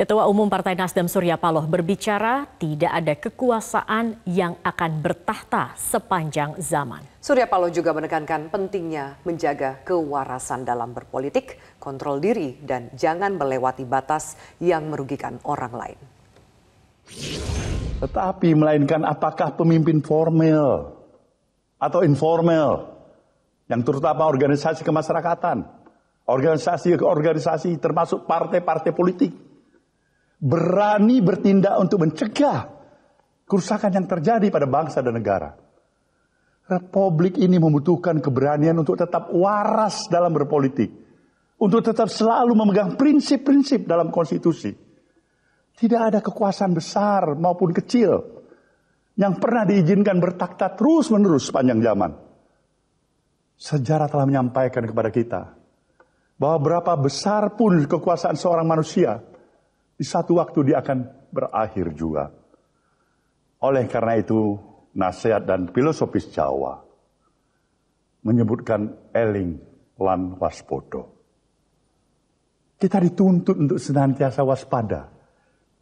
Ketua Umum Partai Nasdem Surya Paloh berbicara tidak ada kekuasaan yang akan bertahta sepanjang zaman. Surya Paloh juga menekankan pentingnya menjaga kewarasan dalam berpolitik, kontrol diri, dan jangan melewati batas yang merugikan orang lain. Tetapi melainkan apakah pemimpin formal atau informal yang terutama organisasi kemasyarakatan, organisasi-organisasi termasuk partai-partai politik berani bertindak untuk mencegah kerusakan yang terjadi pada bangsa dan negara. Republik ini membutuhkan keberanian untuk tetap waras dalam berpolitik, untuk tetap selalu memegang prinsip-prinsip dalam konstitusi. Tidak ada kekuasaan besar maupun kecil yang pernah diizinkan bertakta terus-menerus sepanjang zaman. Sejarah telah menyampaikan kepada kita bahwa berapa besar pun kekuasaan seorang manusia, di satu waktu dia akan berakhir juga. Oleh karena itu, nasihat dan filosofis Jawa menyebutkan eling lan waspodo. Kita dituntut untuk senantiasa waspada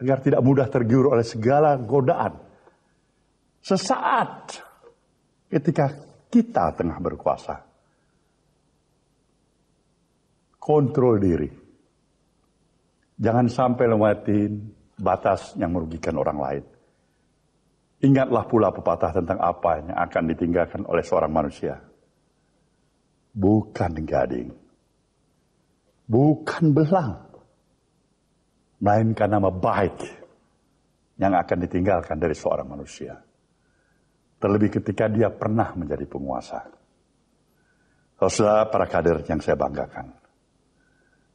agar tidak mudah tergiur oleh segala godaan. Sesaat ketika kita tengah berkuasa, kontrol diri Jangan sampai lewatin batas yang merugikan orang lain. Ingatlah pula pepatah tentang apa yang akan ditinggalkan oleh seorang manusia. Bukan gading. Bukan belang. Melainkan nama baik yang akan ditinggalkan dari seorang manusia. Terlebih ketika dia pernah menjadi penguasa. Saudara para kader yang saya banggakan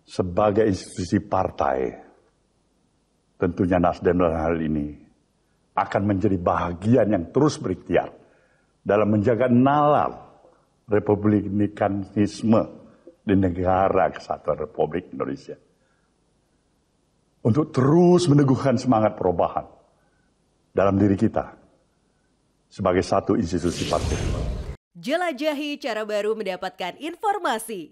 sebagai institusi partai, tentunya Nasdem dalam hal ini, akan menjadi bahagian yang terus berikhtiar dalam menjaga nalar republikanisme di negara kesatuan Republik Indonesia. Untuk terus meneguhkan semangat perubahan dalam diri kita sebagai satu institusi partai. Jelajahi cara baru mendapatkan informasi.